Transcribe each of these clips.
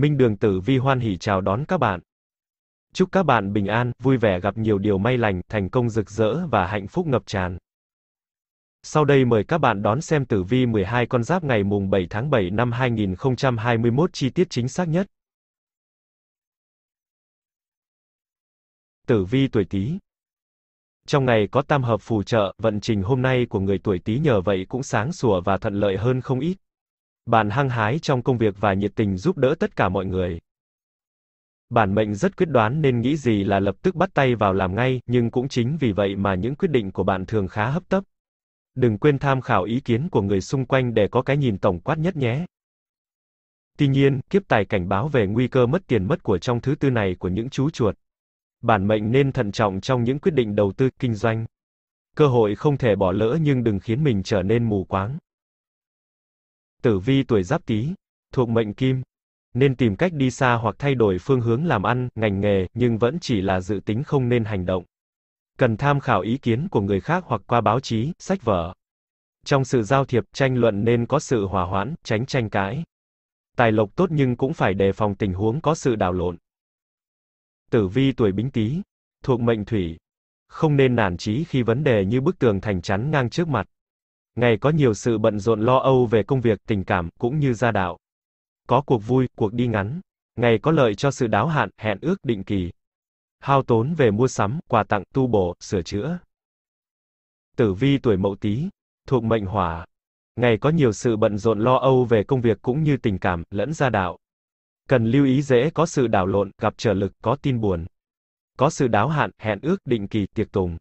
Minh Đường Tử Vi hoan hỉ chào đón các bạn. Chúc các bạn bình an, vui vẻ gặp nhiều điều may lành, thành công rực rỡ và hạnh phúc ngập tràn. Sau đây mời các bạn đón xem tử vi 12 con giáp ngày mùng 7 tháng 7 năm 2021 chi tiết chính xác nhất. Tử vi tuổi Tý. Trong ngày có tam hợp phù trợ, vận trình hôm nay của người tuổi Tý nhờ vậy cũng sáng sủa và thuận lợi hơn không ít. Bạn hăng hái trong công việc và nhiệt tình giúp đỡ tất cả mọi người. Bản mệnh rất quyết đoán nên nghĩ gì là lập tức bắt tay vào làm ngay, nhưng cũng chính vì vậy mà những quyết định của bạn thường khá hấp tấp. Đừng quên tham khảo ý kiến của người xung quanh để có cái nhìn tổng quát nhất nhé. Tuy nhiên, kiếp tài cảnh báo về nguy cơ mất tiền mất của trong thứ tư này của những chú chuột. Bản mệnh nên thận trọng trong những quyết định đầu tư, kinh doanh. Cơ hội không thể bỏ lỡ nhưng đừng khiến mình trở nên mù quáng. Tử vi tuổi Giáp Tý, thuộc mệnh Kim, nên tìm cách đi xa hoặc thay đổi phương hướng làm ăn, ngành nghề, nhưng vẫn chỉ là dự tính không nên hành động. Cần tham khảo ý kiến của người khác hoặc qua báo chí, sách vở. Trong sự giao thiệp, tranh luận nên có sự hòa hoãn, tránh tranh cãi. Tài lộc tốt nhưng cũng phải đề phòng tình huống có sự đảo lộn. Tử vi tuổi Bính Tý, thuộc mệnh Thủy, không nên nản chí khi vấn đề như bức tường thành chắn ngang trước mặt ngày có nhiều sự bận rộn lo âu về công việc, tình cảm, cũng như gia đạo. Có cuộc vui, cuộc đi ngắn. Ngày có lợi cho sự đáo hạn, hẹn ước định kỳ. Hao tốn về mua sắm, quà tặng, tu bổ, sửa chữa. Tử vi tuổi mậu tý, thuộc mệnh hỏa. Ngày có nhiều sự bận rộn lo âu về công việc cũng như tình cảm, lẫn gia đạo. Cần lưu ý dễ có sự đảo lộn, gặp trở lực, có tin buồn. Có sự đáo hạn, hẹn ước, định kỳ, tiệc tùng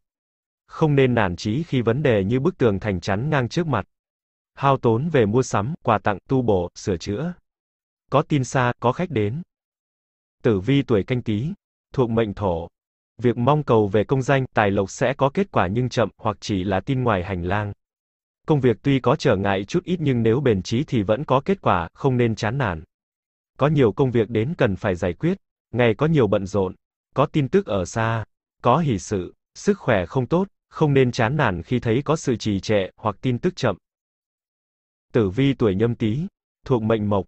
không nên nản chí khi vấn đề như bức tường thành chắn ngang trước mặt. Hao tốn về mua sắm, quà tặng, tu bổ, sửa chữa. Có tin xa, có khách đến. Tử vi tuổi canh tí, thuộc mệnh thổ. Việc mong cầu về công danh, tài lộc sẽ có kết quả nhưng chậm, hoặc chỉ là tin ngoài hành lang. Công việc tuy có trở ngại chút ít nhưng nếu bền chí thì vẫn có kết quả, không nên chán nản. Có nhiều công việc đến cần phải giải quyết, ngày có nhiều bận rộn, có tin tức ở xa, có hỷ sự, sức khỏe không tốt, không nên chán nản khi thấy có sự trì trệ hoặc tin tức chậm. Tử vi tuổi nhâm tý, thuộc mệnh mộc.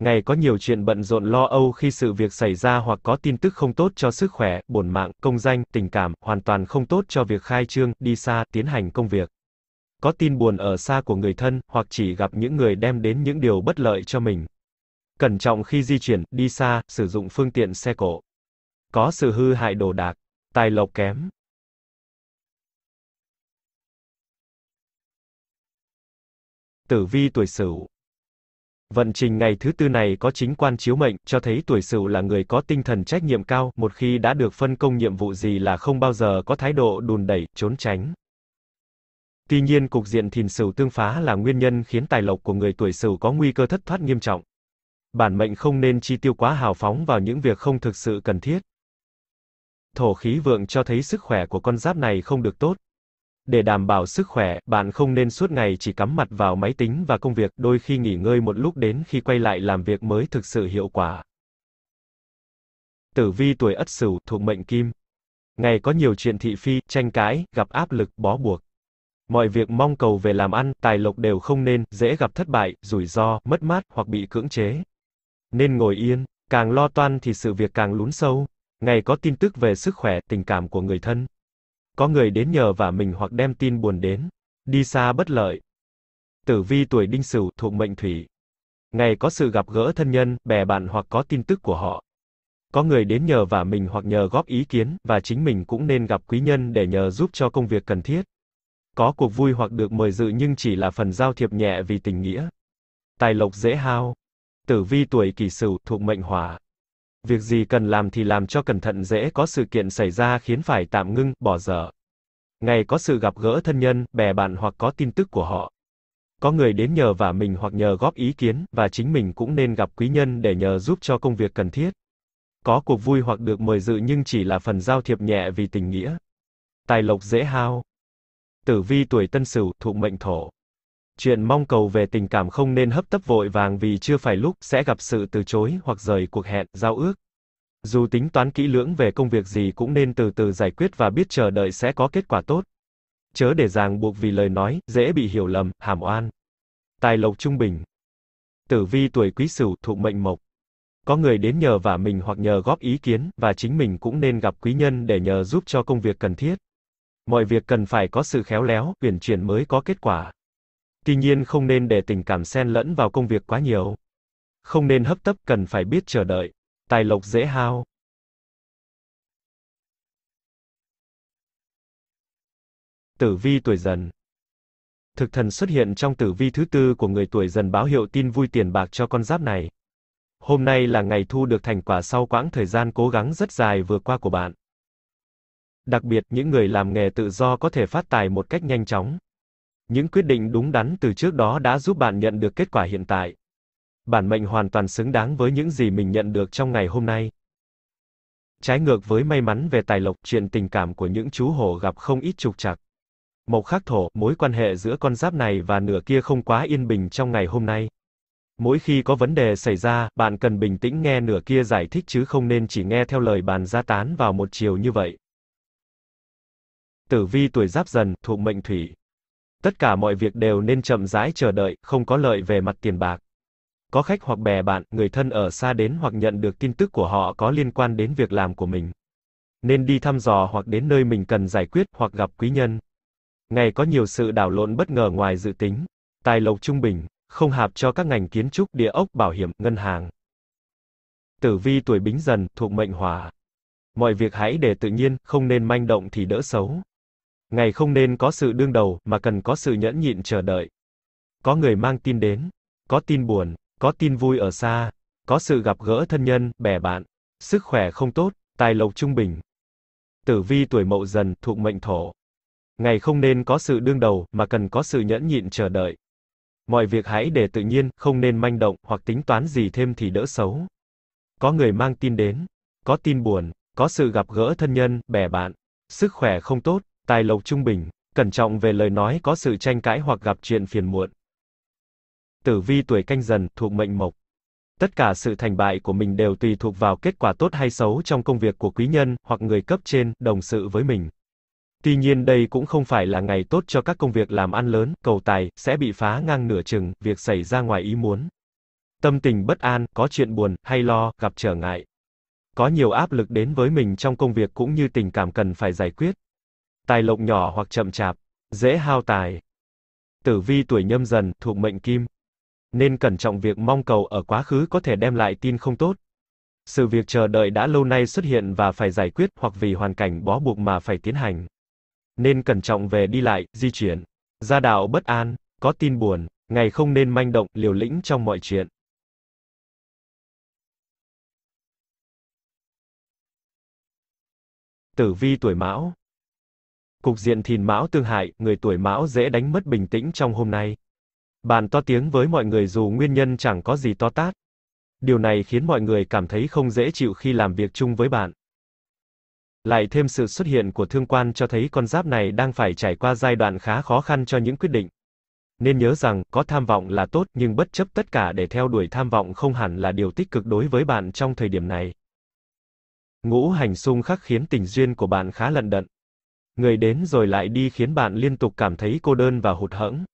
Ngày có nhiều chuyện bận rộn lo âu khi sự việc xảy ra hoặc có tin tức không tốt cho sức khỏe, bổn mạng, công danh, tình cảm, hoàn toàn không tốt cho việc khai trương, đi xa, tiến hành công việc. Có tin buồn ở xa của người thân, hoặc chỉ gặp những người đem đến những điều bất lợi cho mình. Cẩn trọng khi di chuyển, đi xa, sử dụng phương tiện xe cộ. Có sự hư hại đồ đạc, tài lộc kém, tử vi tuổi Sửu. Vận trình ngày thứ tư này có chính quan chiếu mệnh, cho thấy tuổi Sửu là người có tinh thần trách nhiệm cao, một khi đã được phân công nhiệm vụ gì là không bao giờ có thái độ đùn đẩy, trốn tránh. Tuy nhiên cục diện thìn Sửu tương phá là nguyên nhân khiến tài lộc của người tuổi Sửu có nguy cơ thất thoát nghiêm trọng. Bản mệnh không nên chi tiêu quá hào phóng vào những việc không thực sự cần thiết. Thổ khí vượng cho thấy sức khỏe của con giáp này không được tốt, để đảm bảo sức khỏe, bạn không nên suốt ngày chỉ cắm mặt vào máy tính và công việc, đôi khi nghỉ ngơi một lúc đến khi quay lại làm việc mới thực sự hiệu quả. Tử vi tuổi Ất Sửu thuộc mệnh Kim. Ngày có nhiều chuyện thị phi, tranh cãi, gặp áp lực, bó buộc. Mọi việc mong cầu về làm ăn, tài lộc đều không nên, dễ gặp thất bại, rủi ro, mất mát hoặc bị cưỡng chế. Nên ngồi yên, càng lo toan thì sự việc càng lún sâu. Ngày có tin tức về sức khỏe, tình cảm của người thân, có người đến nhờ và mình hoặc đem tin buồn đến, đi xa bất lợi. Tử vi tuổi Đinh Sửu thuộc mệnh thủy. Ngày có sự gặp gỡ thân nhân, bè bạn hoặc có tin tức của họ. Có người đến nhờ vả mình hoặc nhờ góp ý kiến, và chính mình cũng nên gặp quý nhân để nhờ giúp cho công việc cần thiết. Có cuộc vui hoặc được mời dự nhưng chỉ là phần giao thiệp nhẹ vì tình nghĩa. Tài lộc dễ hao. Tử vi tuổi Kỷ Sửu thuộc mệnh hỏa. Việc gì cần làm thì làm cho cẩn thận dễ có sự kiện xảy ra khiến phải tạm ngưng, bỏ dở. Ngày có sự gặp gỡ thân nhân, bè bạn hoặc có tin tức của họ. Có người đến nhờ vả mình hoặc nhờ góp ý kiến, và chính mình cũng nên gặp quý nhân để nhờ giúp cho công việc cần thiết. Có cuộc vui hoặc được mời dự nhưng chỉ là phần giao thiệp nhẹ vì tình nghĩa. Tài lộc dễ hao. Tử vi tuổi tân sửu, thuộc mệnh thổ chuyện mong cầu về tình cảm không nên hấp tấp vội vàng vì chưa phải lúc sẽ gặp sự từ chối hoặc rời cuộc hẹn, giao ước. Dù tính toán kỹ lưỡng về công việc gì cũng nên từ từ giải quyết và biết chờ đợi sẽ có kết quả tốt. Chớ để ràng buộc vì lời nói, dễ bị hiểu lầm, hàm oan. Tài lộc trung bình. Tử vi tuổi quý sửu thụ mệnh mộc. Có người đến nhờ vả mình hoặc nhờ góp ý kiến, và chính mình cũng nên gặp quý nhân để nhờ giúp cho công việc cần thiết. Mọi việc cần phải có sự khéo léo, uyển chuyển mới có kết quả. Tuy nhiên không nên để tình cảm xen lẫn vào công việc quá nhiều. Không nên hấp tấp cần phải biết chờ đợi, tài lộc dễ hao. Tử vi tuổi dần Thực thần xuất hiện trong tử vi thứ tư của người tuổi dần báo hiệu tin vui tiền bạc cho con giáp này. Hôm nay là ngày thu được thành quả sau quãng thời gian cố gắng rất dài vừa qua của bạn. Đặc biệt, những người làm nghề tự do có thể phát tài một cách nhanh chóng. Những quyết định đúng đắn từ trước đó đã giúp bạn nhận được kết quả hiện tại. Bản mệnh hoàn toàn xứng đáng với những gì mình nhận được trong ngày hôm nay. Trái ngược với may mắn về tài lộc, chuyện tình cảm của những chú hổ gặp không ít trục trặc. Mộc khắc thổ, mối quan hệ giữa con giáp này và nửa kia không quá yên bình trong ngày hôm nay. Mỗi khi có vấn đề xảy ra, bạn cần bình tĩnh nghe nửa kia giải thích chứ không nên chỉ nghe theo lời bàn ra tán vào một chiều như vậy. Tử vi tuổi giáp dần, thuộc mệnh thủy, Tất cả mọi việc đều nên chậm rãi chờ đợi, không có lợi về mặt tiền bạc. Có khách hoặc bè bạn, người thân ở xa đến hoặc nhận được tin tức của họ có liên quan đến việc làm của mình. Nên đi thăm dò hoặc đến nơi mình cần giải quyết hoặc gặp quý nhân. Ngày có nhiều sự đảo lộn bất ngờ ngoài dự tính. Tài lộc trung bình, không hạp cho các ngành kiến trúc, địa ốc, bảo hiểm, ngân hàng. Tử vi tuổi bính dần, thuộc mệnh hỏa. Mọi việc hãy để tự nhiên, không nên manh động thì đỡ xấu. Ngày không nên có sự đương đầu, mà cần có sự nhẫn nhịn chờ đợi. Có người mang tin đến, có tin buồn, có tin vui ở xa, có sự gặp gỡ thân nhân, bè bạn, sức khỏe không tốt, tài lộc trung bình. Tử vi tuổi mậu dần, thuộc mệnh thổ. Ngày không nên có sự đương đầu, mà cần có sự nhẫn nhịn chờ đợi. Mọi việc hãy để tự nhiên, không nên manh động, hoặc tính toán gì thêm thì đỡ xấu. Có người mang tin đến, có tin buồn, có sự gặp gỡ thân nhân, bè bạn, sức khỏe không tốt, tài lộc trung bình, cẩn trọng về lời nói có sự tranh cãi hoặc gặp chuyện phiền muộn. Tử vi tuổi canh dần, thuộc mệnh mộc. Tất cả sự thành bại của mình đều tùy thuộc vào kết quả tốt hay xấu trong công việc của quý nhân, hoặc người cấp trên, đồng sự với mình. Tuy nhiên đây cũng không phải là ngày tốt cho các công việc làm ăn lớn, cầu tài, sẽ bị phá ngang nửa chừng, việc xảy ra ngoài ý muốn. Tâm tình bất an, có chuyện buồn, hay lo, gặp trở ngại. Có nhiều áp lực đến với mình trong công việc cũng như tình cảm cần phải giải quyết tài lộc nhỏ hoặc chậm chạp, dễ hao tài. Tử vi tuổi nhâm dần, thuộc mệnh kim. Nên cẩn trọng việc mong cầu ở quá khứ có thể đem lại tin không tốt. Sự việc chờ đợi đã lâu nay xuất hiện và phải giải quyết hoặc vì hoàn cảnh bó buộc mà phải tiến hành. Nên cẩn trọng về đi lại, di chuyển. Gia đạo bất an, có tin buồn, ngày không nên manh động, liều lĩnh trong mọi chuyện. Tử vi tuổi Mão Cục diện thìn mão tương hại, người tuổi mão dễ đánh mất bình tĩnh trong hôm nay. Bạn to tiếng với mọi người dù nguyên nhân chẳng có gì to tát. Điều này khiến mọi người cảm thấy không dễ chịu khi làm việc chung với bạn. Lại thêm sự xuất hiện của thương quan cho thấy con giáp này đang phải trải qua giai đoạn khá khó khăn cho những quyết định. Nên nhớ rằng, có tham vọng là tốt nhưng bất chấp tất cả để theo đuổi tham vọng không hẳn là điều tích cực đối với bạn trong thời điểm này. Ngũ hành xung khắc khiến tình duyên của bạn khá lận đận người đến rồi lại đi khiến bạn liên tục cảm thấy cô đơn và hụt hẫng.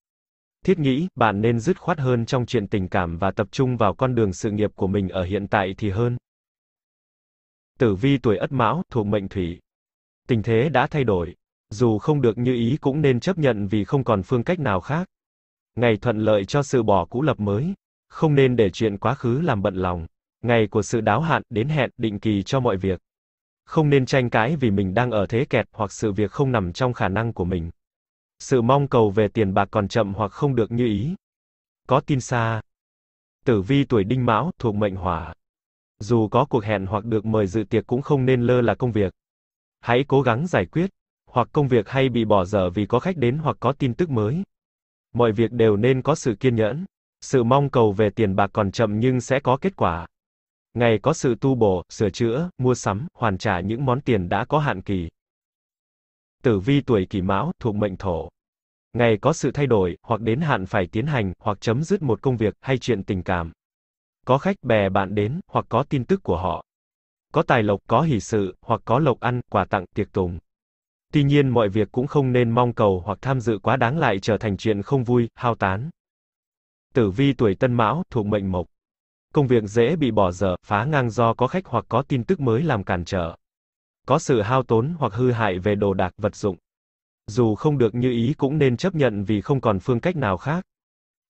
Thiết nghĩ, bạn nên dứt khoát hơn trong chuyện tình cảm và tập trung vào con đường sự nghiệp của mình ở hiện tại thì hơn. Tử vi tuổi Ất Mão, thuộc mệnh Thủy. Tình thế đã thay đổi, dù không được như ý cũng nên chấp nhận vì không còn phương cách nào khác. Ngày thuận lợi cho sự bỏ cũ lập mới, không nên để chuyện quá khứ làm bận lòng. Ngày của sự đáo hạn đến hẹn định kỳ cho mọi việc không nên tranh cãi vì mình đang ở thế kẹt hoặc sự việc không nằm trong khả năng của mình. Sự mong cầu về tiền bạc còn chậm hoặc không được như ý. Có tin xa. Tử vi tuổi đinh mão thuộc mệnh hỏa. Dù có cuộc hẹn hoặc được mời dự tiệc cũng không nên lơ là công việc. Hãy cố gắng giải quyết, hoặc công việc hay bị bỏ dở vì có khách đến hoặc có tin tức mới. Mọi việc đều nên có sự kiên nhẫn. Sự mong cầu về tiền bạc còn chậm nhưng sẽ có kết quả. Ngày có sự tu bổ, sửa chữa, mua sắm, hoàn trả những món tiền đã có hạn kỳ. Tử vi tuổi kỷ mão, thuộc mệnh thổ. Ngày có sự thay đổi, hoặc đến hạn phải tiến hành, hoặc chấm dứt một công việc, hay chuyện tình cảm. Có khách bè bạn đến, hoặc có tin tức của họ. Có tài lộc, có hỷ sự, hoặc có lộc ăn, quà tặng, tiệc tùng. Tuy nhiên mọi việc cũng không nên mong cầu hoặc tham dự quá đáng lại trở thành chuyện không vui, hao tán. Tử vi tuổi Tân Mão, thuộc mệnh Mộc công việc dễ bị bỏ dở, phá ngang do có khách hoặc có tin tức mới làm cản trở. Có sự hao tốn hoặc hư hại về đồ đạc, vật dụng. Dù không được như ý cũng nên chấp nhận vì không còn phương cách nào khác.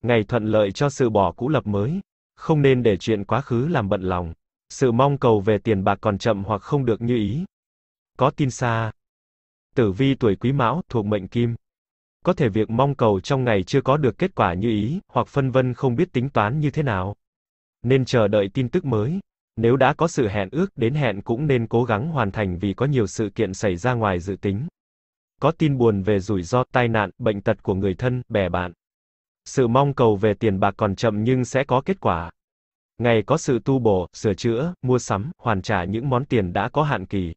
Ngày thuận lợi cho sự bỏ cũ lập mới, không nên để chuyện quá khứ làm bận lòng. Sự mong cầu về tiền bạc còn chậm hoặc không được như ý. Có tin xa. Tử vi tuổi Quý Mão thuộc mệnh Kim. Có thể việc mong cầu trong ngày chưa có được kết quả như ý, hoặc phân vân không biết tính toán như thế nào nên chờ đợi tin tức mới. Nếu đã có sự hẹn ước đến hẹn cũng nên cố gắng hoàn thành vì có nhiều sự kiện xảy ra ngoài dự tính. Có tin buồn về rủi ro, tai nạn, bệnh tật của người thân, bè bạn. Sự mong cầu về tiền bạc còn chậm nhưng sẽ có kết quả. Ngày có sự tu bổ, sửa chữa, mua sắm, hoàn trả những món tiền đã có hạn kỳ.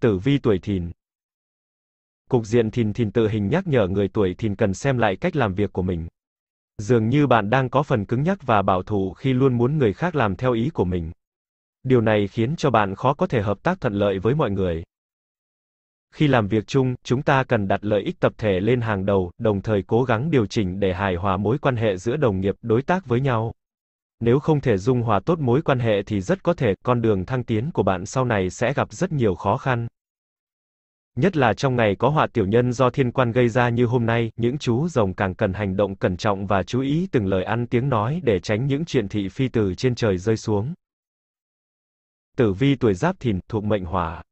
Tử vi tuổi thìn Cục diện thìn thìn tự hình nhắc nhở người tuổi thìn cần xem lại cách làm việc của mình. Dường như bạn đang có phần cứng nhắc và bảo thủ khi luôn muốn người khác làm theo ý của mình. Điều này khiến cho bạn khó có thể hợp tác thuận lợi với mọi người. Khi làm việc chung, chúng ta cần đặt lợi ích tập thể lên hàng đầu, đồng thời cố gắng điều chỉnh để hài hòa mối quan hệ giữa đồng nghiệp, đối tác với nhau. Nếu không thể dung hòa tốt mối quan hệ thì rất có thể con đường thăng tiến của bạn sau này sẽ gặp rất nhiều khó khăn. Nhất là trong ngày có họa tiểu nhân do thiên quan gây ra như hôm nay, những chú rồng càng cần hành động cẩn trọng và chú ý từng lời ăn tiếng nói để tránh những chuyện thị phi từ trên trời rơi xuống. Tử vi tuổi giáp thìn, thuộc mệnh hỏa.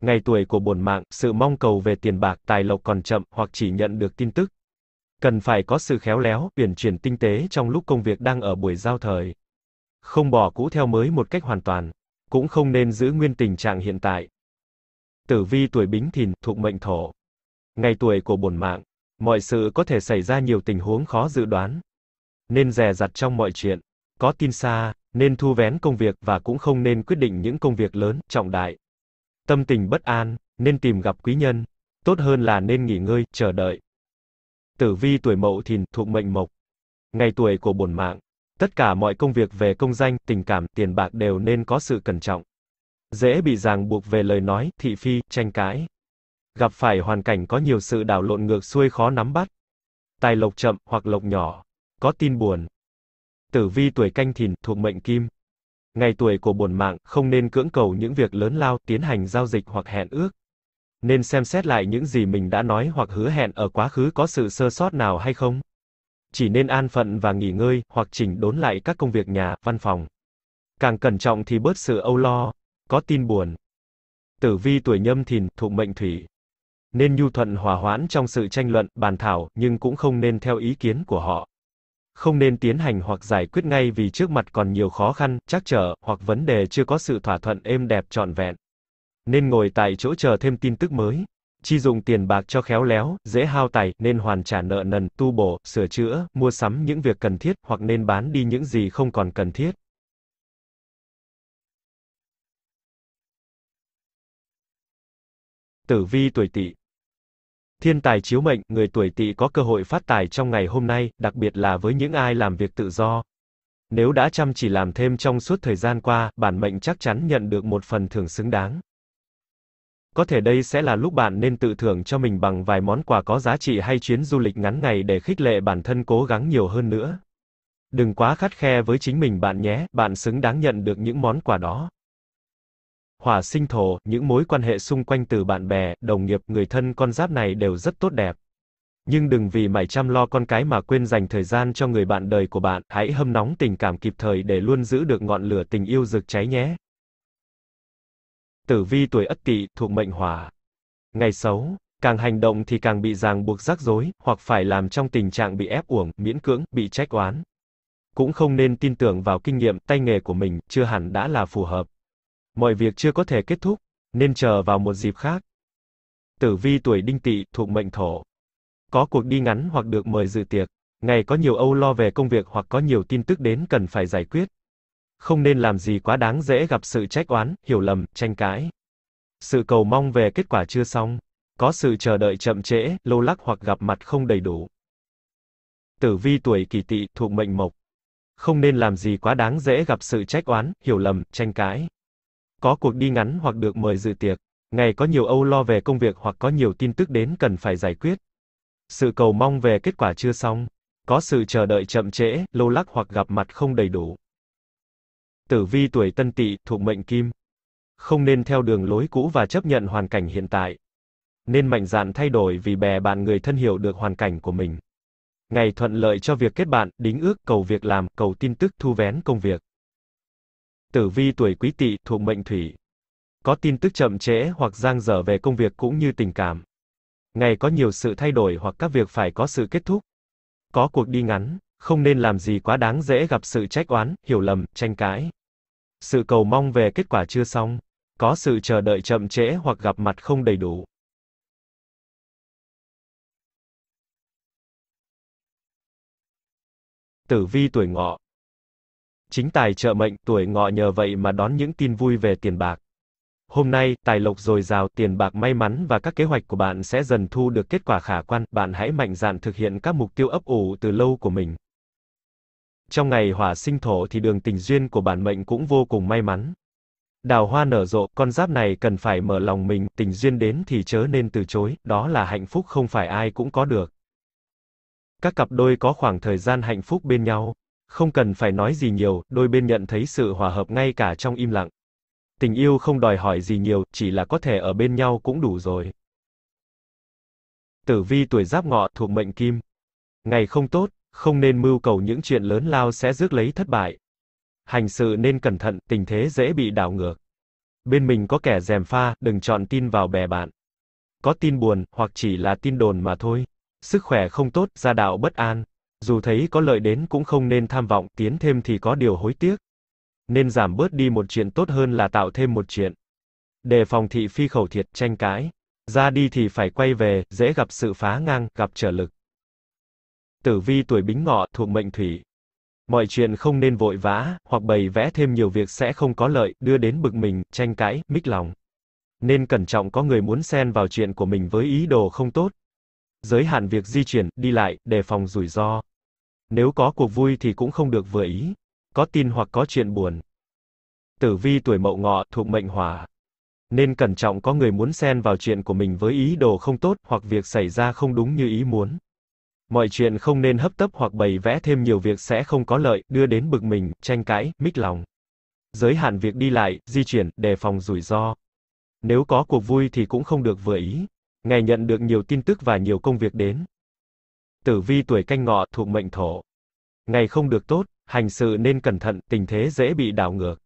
Ngày tuổi của bổn mạng, sự mong cầu về tiền bạc, tài lộc còn chậm, hoặc chỉ nhận được tin tức. Cần phải có sự khéo léo, uyển chuyển tinh tế trong lúc công việc đang ở buổi giao thời. Không bỏ cũ theo mới một cách hoàn toàn. Cũng không nên giữ nguyên tình trạng hiện tại, Tử vi tuổi Bính Thìn thuộc mệnh Thổ. Ngày tuổi của bổn mạng, mọi sự có thể xảy ra nhiều tình huống khó dự đoán. Nên dè dặt trong mọi chuyện, có tin xa, nên thu vén công việc và cũng không nên quyết định những công việc lớn, trọng đại. Tâm tình bất an, nên tìm gặp quý nhân, tốt hơn là nên nghỉ ngơi, chờ đợi. Tử vi tuổi Mậu Thìn thuộc mệnh Mộc. Ngày tuổi của bổn mạng, tất cả mọi công việc về công danh, tình cảm, tiền bạc đều nên có sự cẩn trọng. Dễ bị ràng buộc về lời nói, thị phi, tranh cãi. Gặp phải hoàn cảnh có nhiều sự đảo lộn ngược xuôi khó nắm bắt. Tài lộc chậm hoặc lộc nhỏ, có tin buồn. Tử vi tuổi canh thìn thuộc mệnh kim. Ngày tuổi của bổn mạng không nên cưỡng cầu những việc lớn lao, tiến hành giao dịch hoặc hẹn ước. Nên xem xét lại những gì mình đã nói hoặc hứa hẹn ở quá khứ có sự sơ sót nào hay không. Chỉ nên an phận và nghỉ ngơi, hoặc chỉnh đốn lại các công việc nhà, văn phòng. Càng cẩn trọng thì bớt sự âu lo, có tin buồn. Tử vi tuổi nhâm thìn, thụ mệnh thủy. Nên nhu thuận hòa hoãn trong sự tranh luận, bàn thảo, nhưng cũng không nên theo ý kiến của họ. Không nên tiến hành hoặc giải quyết ngay vì trước mặt còn nhiều khó khăn, chắc trở, hoặc vấn đề chưa có sự thỏa thuận êm đẹp trọn vẹn. Nên ngồi tại chỗ chờ thêm tin tức mới. Chi dụng tiền bạc cho khéo léo, dễ hao tài, nên hoàn trả nợ nần, tu bổ, sửa chữa, mua sắm những việc cần thiết, hoặc nên bán đi những gì không còn cần thiết. Tử vi tuổi Tỵ. Thiên tài chiếu mệnh, người tuổi Tỵ có cơ hội phát tài trong ngày hôm nay, đặc biệt là với những ai làm việc tự do. Nếu đã chăm chỉ làm thêm trong suốt thời gian qua, bản mệnh chắc chắn nhận được một phần thưởng xứng đáng. Có thể đây sẽ là lúc bạn nên tự thưởng cho mình bằng vài món quà có giá trị hay chuyến du lịch ngắn ngày để khích lệ bản thân cố gắng nhiều hơn nữa. Đừng quá khắt khe với chính mình bạn nhé, bạn xứng đáng nhận được những món quà đó hỏa sinh thổ, những mối quan hệ xung quanh từ bạn bè, đồng nghiệp, người thân con giáp này đều rất tốt đẹp. Nhưng đừng vì mải chăm lo con cái mà quên dành thời gian cho người bạn đời của bạn, hãy hâm nóng tình cảm kịp thời để luôn giữ được ngọn lửa tình yêu rực cháy nhé. Tử vi tuổi Ất Tỵ thuộc mệnh Hỏa. Ngày xấu, càng hành động thì càng bị ràng buộc rắc rối, hoặc phải làm trong tình trạng bị ép uổng, miễn cưỡng, bị trách oán. Cũng không nên tin tưởng vào kinh nghiệm, tay nghề của mình, chưa hẳn đã là phù hợp. Mọi việc chưa có thể kết thúc, nên chờ vào một dịp khác. Tử vi tuổi đinh tỵ thuộc mệnh thổ. Có cuộc đi ngắn hoặc được mời dự tiệc, ngày có nhiều âu lo về công việc hoặc có nhiều tin tức đến cần phải giải quyết. Không nên làm gì quá đáng dễ gặp sự trách oán, hiểu lầm, tranh cãi. Sự cầu mong về kết quả chưa xong, có sự chờ đợi chậm trễ, lâu lắc hoặc gặp mặt không đầy đủ. Tử vi tuổi kỷ tỵ thuộc mệnh mộc. Không nên làm gì quá đáng dễ gặp sự trách oán, hiểu lầm, tranh cãi có cuộc đi ngắn hoặc được mời dự tiệc, ngày có nhiều âu lo về công việc hoặc có nhiều tin tức đến cần phải giải quyết. Sự cầu mong về kết quả chưa xong, có sự chờ đợi chậm trễ, lâu lắc hoặc gặp mặt không đầy đủ. Tử vi tuổi Tân Tỵ thuộc mệnh Kim, không nên theo đường lối cũ và chấp nhận hoàn cảnh hiện tại. Nên mạnh dạn thay đổi vì bè bạn người thân hiểu được hoàn cảnh của mình. Ngày thuận lợi cho việc kết bạn, đính ước, cầu việc làm, cầu tin tức, thu vén công việc. Tử vi tuổi quý tỵ thuộc mệnh thủy. Có tin tức chậm trễ hoặc giang dở về công việc cũng như tình cảm. Ngày có nhiều sự thay đổi hoặc các việc phải có sự kết thúc. Có cuộc đi ngắn, không nên làm gì quá đáng dễ gặp sự trách oán, hiểu lầm, tranh cãi. Sự cầu mong về kết quả chưa xong, có sự chờ đợi chậm trễ hoặc gặp mặt không đầy đủ. Tử vi tuổi ngọ chính tài trợ mệnh, tuổi ngọ nhờ vậy mà đón những tin vui về tiền bạc. Hôm nay, tài lộc dồi dào, tiền bạc may mắn và các kế hoạch của bạn sẽ dần thu được kết quả khả quan, bạn hãy mạnh dạn thực hiện các mục tiêu ấp ủ từ lâu của mình. Trong ngày hỏa sinh thổ thì đường tình duyên của bản mệnh cũng vô cùng may mắn. Đào hoa nở rộ, con giáp này cần phải mở lòng mình, tình duyên đến thì chớ nên từ chối, đó là hạnh phúc không phải ai cũng có được. Các cặp đôi có khoảng thời gian hạnh phúc bên nhau. Không cần phải nói gì nhiều, đôi bên nhận thấy sự hòa hợp ngay cả trong im lặng. Tình yêu không đòi hỏi gì nhiều, chỉ là có thể ở bên nhau cũng đủ rồi. Tử vi tuổi giáp ngọ thuộc mệnh kim. Ngày không tốt, không nên mưu cầu những chuyện lớn lao sẽ rước lấy thất bại. Hành sự nên cẩn thận, tình thế dễ bị đảo ngược. Bên mình có kẻ dèm pha, đừng chọn tin vào bè bạn. Có tin buồn, hoặc chỉ là tin đồn mà thôi. Sức khỏe không tốt, gia đạo bất an. Dù thấy có lợi đến cũng không nên tham vọng, tiến thêm thì có điều hối tiếc. Nên giảm bớt đi một chuyện tốt hơn là tạo thêm một chuyện. Đề phòng thị phi khẩu thiệt, tranh cãi. Ra đi thì phải quay về, dễ gặp sự phá ngang, gặp trở lực. Tử vi tuổi bính ngọ thuộc mệnh thủy. Mọi chuyện không nên vội vã, hoặc bày vẽ thêm nhiều việc sẽ không có lợi, đưa đến bực mình, tranh cãi, mích lòng. Nên cẩn trọng có người muốn xen vào chuyện của mình với ý đồ không tốt. Giới hạn việc di chuyển, đi lại, đề phòng rủi ro. Nếu có cuộc vui thì cũng không được vừa ý. Có tin hoặc có chuyện buồn. Tử vi tuổi mậu ngọ thuộc mệnh hỏa. Nên cẩn trọng có người muốn xen vào chuyện của mình với ý đồ không tốt hoặc việc xảy ra không đúng như ý muốn. Mọi chuyện không nên hấp tấp hoặc bày vẽ thêm nhiều việc sẽ không có lợi, đưa đến bực mình, tranh cãi, mích lòng. Giới hạn việc đi lại, di chuyển, đề phòng rủi ro. Nếu có cuộc vui thì cũng không được vừa ý. Ngày nhận được nhiều tin tức và nhiều công việc đến, tử vi tuổi canh ngọ thuộc mệnh thổ. Ngày không được tốt, hành sự nên cẩn thận, tình thế dễ bị đảo ngược.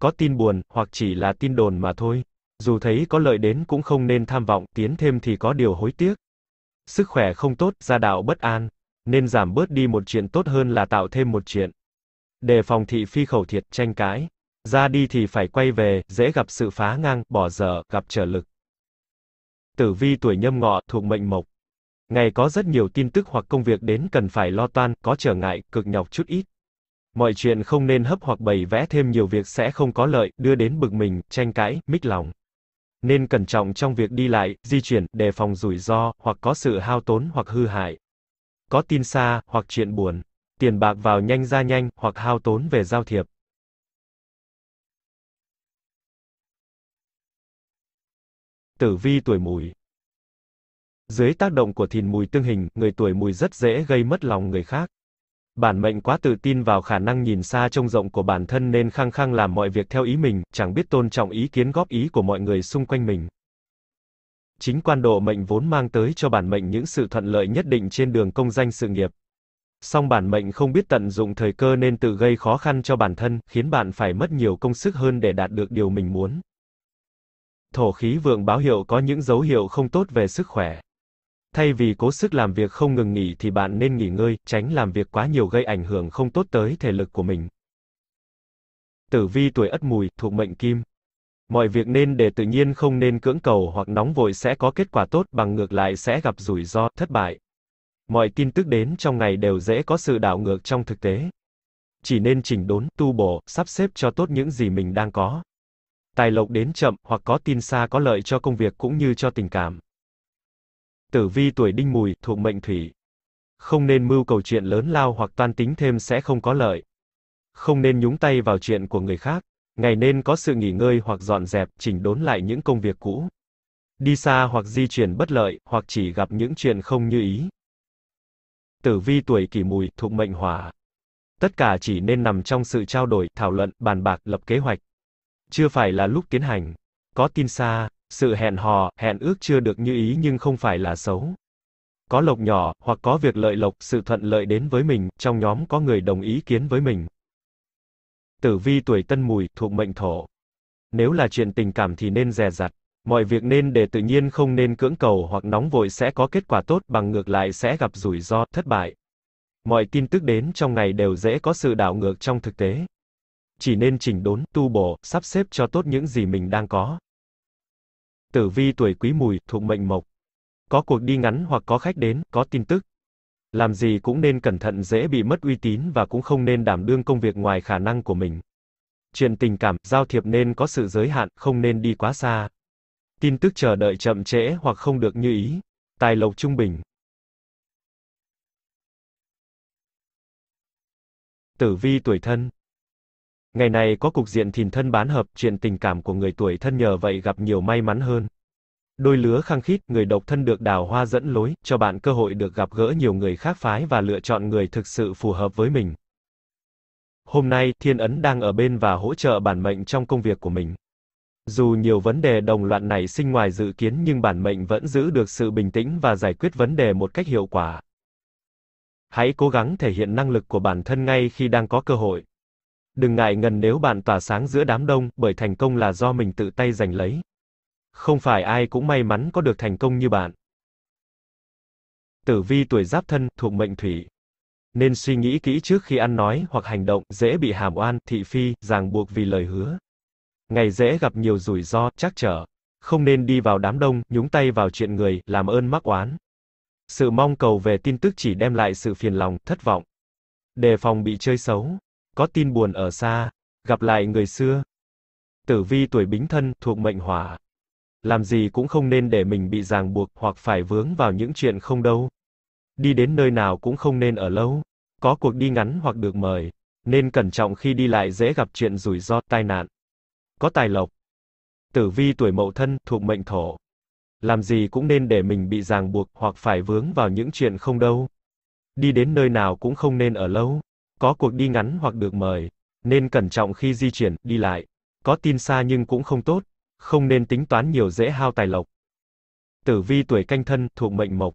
Có tin buồn, hoặc chỉ là tin đồn mà thôi. Dù thấy có lợi đến cũng không nên tham vọng, tiến thêm thì có điều hối tiếc. Sức khỏe không tốt, gia đạo bất an, nên giảm bớt đi một chuyện tốt hơn là tạo thêm một chuyện. Đề phòng thị phi khẩu thiệt, tranh cãi. Ra đi thì phải quay về, dễ gặp sự phá ngang, bỏ dở, gặp trở lực. Tử vi tuổi nhâm ngọ thuộc mệnh mộc. Ngày có rất nhiều tin tức hoặc công việc đến cần phải lo toan, có trở ngại, cực nhọc chút ít. Mọi chuyện không nên hấp hoặc bày vẽ thêm nhiều việc sẽ không có lợi, đưa đến bực mình, tranh cãi, mích lòng. Nên cẩn trọng trong việc đi lại, di chuyển, đề phòng rủi ro, hoặc có sự hao tốn hoặc hư hại. Có tin xa, hoặc chuyện buồn. Tiền bạc vào nhanh ra nhanh, hoặc hao tốn về giao thiệp. Tử vi tuổi mùi dưới tác động của thìn mùi tương hình, người tuổi mùi rất dễ gây mất lòng người khác. Bản mệnh quá tự tin vào khả năng nhìn xa trông rộng của bản thân nên khăng khăng làm mọi việc theo ý mình, chẳng biết tôn trọng ý kiến góp ý của mọi người xung quanh mình. Chính quan độ mệnh vốn mang tới cho bản mệnh những sự thuận lợi nhất định trên đường công danh sự nghiệp. Song bản mệnh không biết tận dụng thời cơ nên tự gây khó khăn cho bản thân, khiến bạn phải mất nhiều công sức hơn để đạt được điều mình muốn. Thổ khí vượng báo hiệu có những dấu hiệu không tốt về sức khỏe. Thay vì cố sức làm việc không ngừng nghỉ thì bạn nên nghỉ ngơi, tránh làm việc quá nhiều gây ảnh hưởng không tốt tới thể lực của mình. Tử vi tuổi Ất Mùi, thuộc mệnh Kim. Mọi việc nên để tự nhiên không nên cưỡng cầu hoặc nóng vội sẽ có kết quả tốt, bằng ngược lại sẽ gặp rủi ro, thất bại. Mọi tin tức đến trong ngày đều dễ có sự đảo ngược trong thực tế. Chỉ nên chỉnh đốn, tu bổ, sắp xếp cho tốt những gì mình đang có. Tài lộc đến chậm hoặc có tin xa có lợi cho công việc cũng như cho tình cảm. Tử vi tuổi đinh mùi, thuộc mệnh thủy. Không nên mưu cầu chuyện lớn lao hoặc toan tính thêm sẽ không có lợi. Không nên nhúng tay vào chuyện của người khác. Ngày nên có sự nghỉ ngơi hoặc dọn dẹp, chỉnh đốn lại những công việc cũ. Đi xa hoặc di chuyển bất lợi, hoặc chỉ gặp những chuyện không như ý. Tử vi tuổi kỷ mùi, thuộc mệnh hỏa. Tất cả chỉ nên nằm trong sự trao đổi, thảo luận, bàn bạc, lập kế hoạch. Chưa phải là lúc tiến hành. Có tin xa, sự hẹn hò, hẹn ước chưa được như ý nhưng không phải là xấu. Có lộc nhỏ, hoặc có việc lợi lộc, sự thuận lợi đến với mình, trong nhóm có người đồng ý kiến với mình. Tử vi tuổi tân mùi, thuộc mệnh thổ. Nếu là chuyện tình cảm thì nên dè dặt. Mọi việc nên để tự nhiên không nên cưỡng cầu hoặc nóng vội sẽ có kết quả tốt bằng ngược lại sẽ gặp rủi ro, thất bại. Mọi tin tức đến trong ngày đều dễ có sự đảo ngược trong thực tế. Chỉ nên chỉnh đốn, tu bổ, sắp xếp cho tốt những gì mình đang có. Tử vi tuổi quý mùi, thuộc mệnh mộc. Có cuộc đi ngắn hoặc có khách đến, có tin tức. Làm gì cũng nên cẩn thận dễ bị mất uy tín và cũng không nên đảm đương công việc ngoài khả năng của mình. Chuyện tình cảm, giao thiệp nên có sự giới hạn, không nên đi quá xa. Tin tức chờ đợi chậm trễ hoặc không được như ý. Tài lộc trung bình. Tử vi tuổi thân Ngày này có cục diện thìn thân bán hợp, chuyện tình cảm của người tuổi thân nhờ vậy gặp nhiều may mắn hơn. Đôi lứa khăng khít, người độc thân được đào hoa dẫn lối, cho bạn cơ hội được gặp gỡ nhiều người khác phái và lựa chọn người thực sự phù hợp với mình. Hôm nay, thiên ấn đang ở bên và hỗ trợ bản mệnh trong công việc của mình. Dù nhiều vấn đề đồng loạn này sinh ngoài dự kiến nhưng bản mệnh vẫn giữ được sự bình tĩnh và giải quyết vấn đề một cách hiệu quả. Hãy cố gắng thể hiện năng lực của bản thân ngay khi đang có cơ hội. Đừng ngại ngần nếu bạn tỏa sáng giữa đám đông, bởi thành công là do mình tự tay giành lấy. Không phải ai cũng may mắn có được thành công như bạn. Tử vi tuổi giáp thân, thuộc mệnh thủy. Nên suy nghĩ kỹ trước khi ăn nói hoặc hành động, dễ bị hàm oan, thị phi, ràng buộc vì lời hứa. Ngày dễ gặp nhiều rủi ro, trắc trở. Không nên đi vào đám đông, nhúng tay vào chuyện người, làm ơn mắc oán. Sự mong cầu về tin tức chỉ đem lại sự phiền lòng, thất vọng. Đề phòng bị chơi xấu có tin buồn ở xa, gặp lại người xưa. Tử vi tuổi bính thân, thuộc mệnh hỏa. Làm gì cũng không nên để mình bị ràng buộc hoặc phải vướng vào những chuyện không đâu. Đi đến nơi nào cũng không nên ở lâu, có cuộc đi ngắn hoặc được mời, nên cẩn trọng khi đi lại dễ gặp chuyện rủi ro tai nạn. Có tài lộc. Tử vi tuổi mậu thân, thuộc mệnh thổ. Làm gì cũng nên để mình bị ràng buộc hoặc phải vướng vào những chuyện không đâu. Đi đến nơi nào cũng không nên ở lâu, có cuộc đi ngắn hoặc được mời, nên cẩn trọng khi di chuyển, đi lại. Có tin xa nhưng cũng không tốt, không nên tính toán nhiều dễ hao tài lộc. Tử vi tuổi canh thân thuộc mệnh mộc.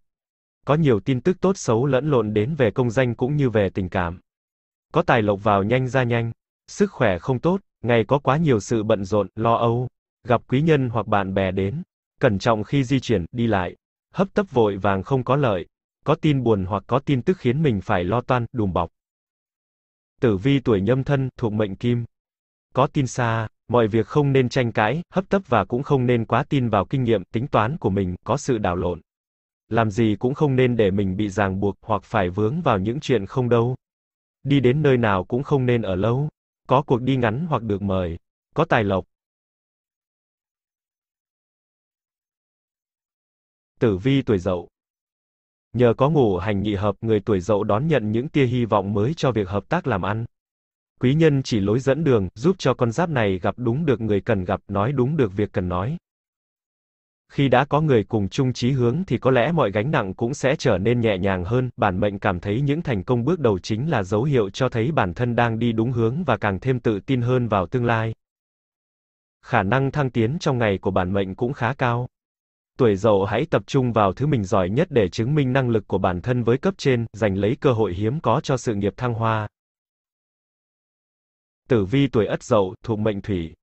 Có nhiều tin tức tốt xấu lẫn lộn đến về công danh cũng như về tình cảm. Có tài lộc vào nhanh ra nhanh, sức khỏe không tốt, ngày có quá nhiều sự bận rộn, lo âu, gặp quý nhân hoặc bạn bè đến. Cẩn trọng khi di chuyển, đi lại. Hấp tấp vội vàng không có lợi. Có tin buồn hoặc có tin tức khiến mình phải lo toan, đùm bọc tử vi tuổi nhâm thân, thuộc mệnh kim. Có tin xa, mọi việc không nên tranh cãi, hấp tấp và cũng không nên quá tin vào kinh nghiệm, tính toán của mình, có sự đảo lộn. Làm gì cũng không nên để mình bị ràng buộc hoặc phải vướng vào những chuyện không đâu. Đi đến nơi nào cũng không nên ở lâu. Có cuộc đi ngắn hoặc được mời. Có tài lộc. Tử vi tuổi dậu, Nhờ có ngủ hành nghị hợp người tuổi dậu đón nhận những tia hy vọng mới cho việc hợp tác làm ăn. Quý nhân chỉ lối dẫn đường, giúp cho con giáp này gặp đúng được người cần gặp, nói đúng được việc cần nói. Khi đã có người cùng chung chí hướng thì có lẽ mọi gánh nặng cũng sẽ trở nên nhẹ nhàng hơn, bản mệnh cảm thấy những thành công bước đầu chính là dấu hiệu cho thấy bản thân đang đi đúng hướng và càng thêm tự tin hơn vào tương lai. Khả năng thăng tiến trong ngày của bản mệnh cũng khá cao tuổi dậu hãy tập trung vào thứ mình giỏi nhất để chứng minh năng lực của bản thân với cấp trên, giành lấy cơ hội hiếm có cho sự nghiệp thăng hoa. Tử vi tuổi Ất Dậu, thuộc mệnh Thủy.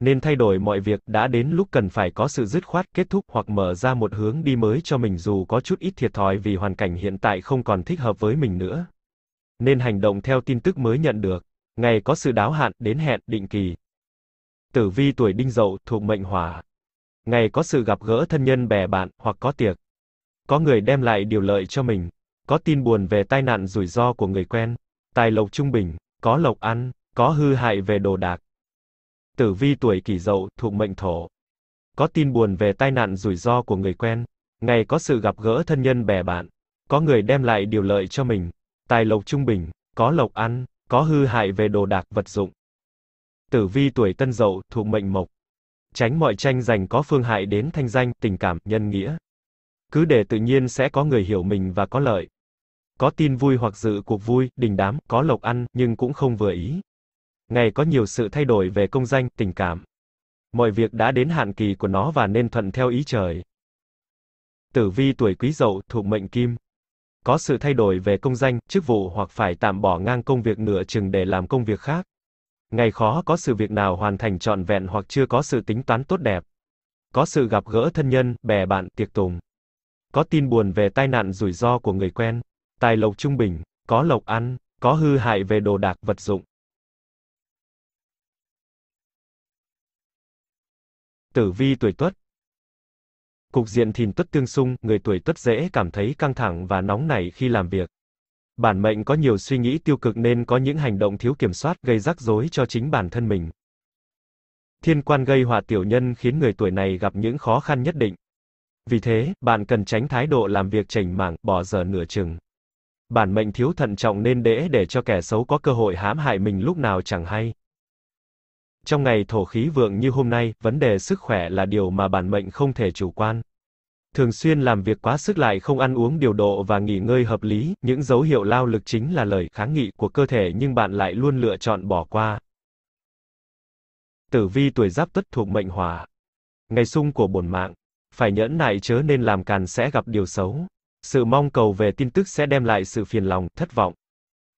Nên thay đổi mọi việc, đã đến lúc cần phải có sự dứt khoát, kết thúc hoặc mở ra một hướng đi mới cho mình dù có chút ít thiệt thòi vì hoàn cảnh hiện tại không còn thích hợp với mình nữa. Nên hành động theo tin tức mới nhận được. Ngày có sự đáo hạn, đến hẹn, định kỳ. Tử vi tuổi Đinh Dậu, thuộc mệnh Hỏa ngày có sự gặp gỡ thân nhân bè bạn, hoặc có tiệc. Có người đem lại điều lợi cho mình, có tin buồn về tai nạn rủi ro của người quen, tài lộc trung bình, có lộc ăn, có hư hại về đồ đạc. Tử vi tuổi kỷ dậu thuộc mệnh thổ. Có tin buồn về tai nạn rủi ro của người quen, ngày có sự gặp gỡ thân nhân bè bạn, có người đem lại điều lợi cho mình, tài lộc trung bình, có lộc ăn, có hư hại về đồ đạc vật dụng. Tử vi tuổi tân dậu thuộc mệnh mộc. Tránh mọi tranh giành có phương hại đến thanh danh, tình cảm, nhân nghĩa. Cứ để tự nhiên sẽ có người hiểu mình và có lợi. Có tin vui hoặc dự cuộc vui, đình đám, có lộc ăn, nhưng cũng không vừa ý. Ngày có nhiều sự thay đổi về công danh, tình cảm. Mọi việc đã đến hạn kỳ của nó và nên thuận theo ý trời. Tử vi tuổi quý dậu thuộc mệnh kim. Có sự thay đổi về công danh, chức vụ hoặc phải tạm bỏ ngang công việc nửa chừng để làm công việc khác. Ngày khó có sự việc nào hoàn thành trọn vẹn hoặc chưa có sự tính toán tốt đẹp. Có sự gặp gỡ thân nhân, bè bạn, tiệc tùng. Có tin buồn về tai nạn rủi ro của người quen. Tài lộc trung bình, có lộc ăn, có hư hại về đồ đạc vật dụng. Tử vi tuổi Tuất. Cục diện thìn Tuất tương xung, người tuổi Tuất dễ cảm thấy căng thẳng và nóng nảy khi làm việc. Bản mệnh có nhiều suy nghĩ tiêu cực nên có những hành động thiếu kiểm soát gây rắc rối cho chính bản thân mình. Thiên quan gây họa tiểu nhân khiến người tuổi này gặp những khó khăn nhất định. Vì thế, bạn cần tránh thái độ làm việc chảnh mảng, bỏ giờ nửa chừng. Bản mệnh thiếu thận trọng nên để để cho kẻ xấu có cơ hội hãm hại mình lúc nào chẳng hay. Trong ngày thổ khí vượng như hôm nay, vấn đề sức khỏe là điều mà bản mệnh không thể chủ quan thường xuyên làm việc quá sức lại không ăn uống điều độ và nghỉ ngơi hợp lý, những dấu hiệu lao lực chính là lời kháng nghị của cơ thể nhưng bạn lại luôn lựa chọn bỏ qua. Tử vi tuổi giáp tuất thuộc mệnh hỏa. Ngày sung của bổn mạng, phải nhẫn nại chớ nên làm càn sẽ gặp điều xấu. Sự mong cầu về tin tức sẽ đem lại sự phiền lòng, thất vọng.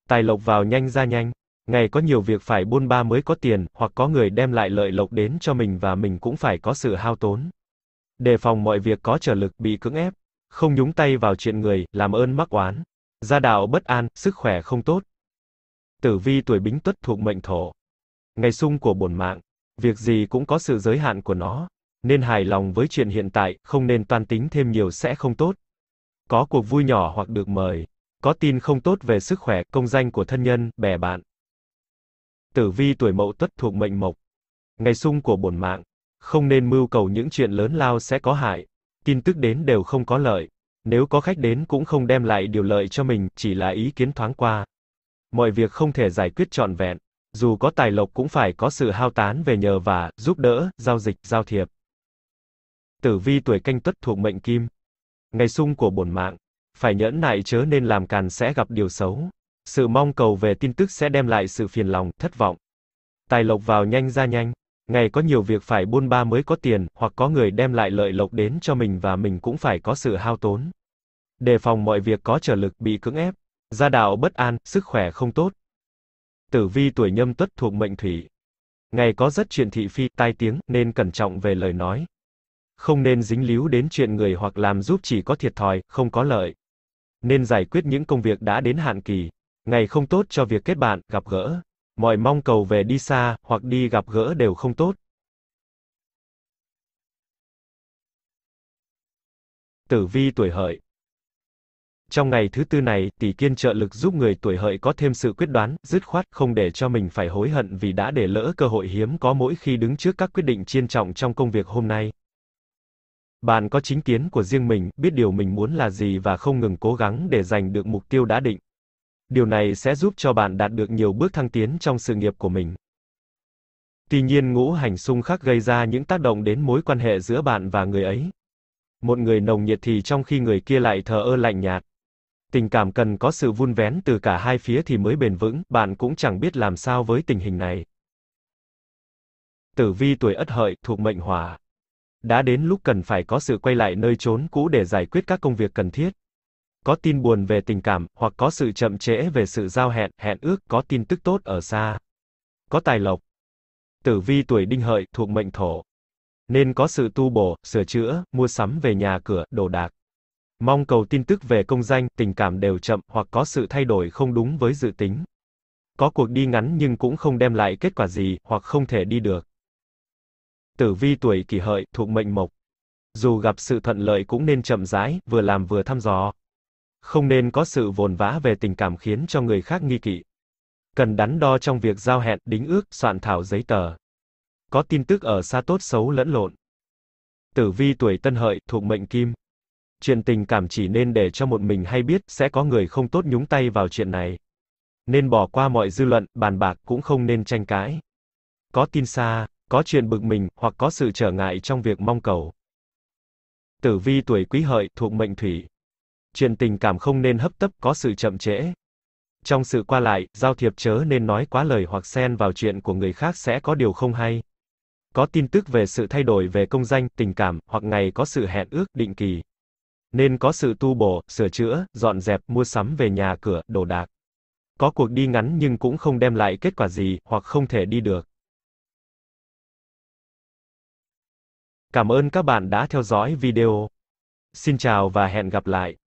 Tài lộc vào nhanh ra nhanh, ngày có nhiều việc phải buôn ba mới có tiền, hoặc có người đem lại lợi lộc đến cho mình và mình cũng phải có sự hao tốn đề phòng mọi việc có trở lực bị cưỡng ép, không nhúng tay vào chuyện người, làm ơn mắc oán, gia đạo bất an, sức khỏe không tốt. Tử vi tuổi bính tuất thuộc mệnh thổ. Ngày sung của bổn mạng, việc gì cũng có sự giới hạn của nó, nên hài lòng với chuyện hiện tại, không nên toan tính thêm nhiều sẽ không tốt. Có cuộc vui nhỏ hoặc được mời, có tin không tốt về sức khỏe, công danh của thân nhân, bè bạn. Tử vi tuổi mậu tuất thuộc mệnh mộc. Ngày sung của bổn mạng, không nên mưu cầu những chuyện lớn lao sẽ có hại. Tin tức đến đều không có lợi. Nếu có khách đến cũng không đem lại điều lợi cho mình, chỉ là ý kiến thoáng qua. Mọi việc không thể giải quyết trọn vẹn. Dù có tài lộc cũng phải có sự hao tán về nhờ và, giúp đỡ, giao dịch, giao thiệp. Tử vi tuổi canh tuất thuộc mệnh kim. Ngày sung của bổn mạng. Phải nhẫn nại chớ nên làm càn sẽ gặp điều xấu. Sự mong cầu về tin tức sẽ đem lại sự phiền lòng, thất vọng. Tài lộc vào nhanh ra nhanh ngày có nhiều việc phải buôn ba mới có tiền, hoặc có người đem lại lợi lộc đến cho mình và mình cũng phải có sự hao tốn. Đề phòng mọi việc có trở lực bị cưỡng ép, gia đạo bất an, sức khỏe không tốt. Tử vi tuổi nhâm tuất thuộc mệnh thủy. Ngày có rất chuyện thị phi, tai tiếng, nên cẩn trọng về lời nói. Không nên dính líu đến chuyện người hoặc làm giúp chỉ có thiệt thòi, không có lợi. Nên giải quyết những công việc đã đến hạn kỳ. Ngày không tốt cho việc kết bạn, gặp gỡ mọi mong cầu về đi xa hoặc đi gặp gỡ đều không tốt. Tử vi tuổi hợi Trong ngày thứ tư này, tỷ kiên trợ lực giúp người tuổi hợi có thêm sự quyết đoán, dứt khoát, không để cho mình phải hối hận vì đã để lỡ cơ hội hiếm có mỗi khi đứng trước các quyết định chiên trọng trong công việc hôm nay. Bạn có chính kiến của riêng mình, biết điều mình muốn là gì và không ngừng cố gắng để giành được mục tiêu đã định điều này sẽ giúp cho bạn đạt được nhiều bước thăng tiến trong sự nghiệp của mình. Tuy nhiên ngũ hành xung khắc gây ra những tác động đến mối quan hệ giữa bạn và người ấy. Một người nồng nhiệt thì trong khi người kia lại thờ ơ lạnh nhạt. Tình cảm cần có sự vun vén từ cả hai phía thì mới bền vững, bạn cũng chẳng biết làm sao với tình hình này. Tử vi tuổi Ất Hợi thuộc mệnh Hỏa. Đã đến lúc cần phải có sự quay lại nơi trốn cũ để giải quyết các công việc cần thiết có tin buồn về tình cảm, hoặc có sự chậm trễ về sự giao hẹn, hẹn ước, có tin tức tốt ở xa. Có tài lộc. Tử vi tuổi đinh hợi, thuộc mệnh thổ. Nên có sự tu bổ, sửa chữa, mua sắm về nhà cửa, đồ đạc. Mong cầu tin tức về công danh, tình cảm đều chậm, hoặc có sự thay đổi không đúng với dự tính. Có cuộc đi ngắn nhưng cũng không đem lại kết quả gì, hoặc không thể đi được. Tử vi tuổi kỷ hợi, thuộc mệnh mộc. Dù gặp sự thuận lợi cũng nên chậm rãi, vừa làm vừa thăm dò không nên có sự vồn vã về tình cảm khiến cho người khác nghi kỵ. Cần đắn đo trong việc giao hẹn, đính ước, soạn thảo giấy tờ. Có tin tức ở xa tốt xấu lẫn lộn. Tử vi tuổi tân hợi, thuộc mệnh kim. Chuyện tình cảm chỉ nên để cho một mình hay biết, sẽ có người không tốt nhúng tay vào chuyện này. Nên bỏ qua mọi dư luận, bàn bạc cũng không nên tranh cãi. Có tin xa, có chuyện bực mình, hoặc có sự trở ngại trong việc mong cầu. Tử vi tuổi quý hợi, thuộc mệnh thủy chuyện tình cảm không nên hấp tấp có sự chậm trễ. Trong sự qua lại, giao thiệp chớ nên nói quá lời hoặc xen vào chuyện của người khác sẽ có điều không hay. Có tin tức về sự thay đổi về công danh, tình cảm, hoặc ngày có sự hẹn ước, định kỳ. Nên có sự tu bổ, sửa chữa, dọn dẹp, mua sắm về nhà cửa, đồ đạc. Có cuộc đi ngắn nhưng cũng không đem lại kết quả gì, hoặc không thể đi được. Cảm ơn các bạn đã theo dõi video. Xin chào và hẹn gặp lại.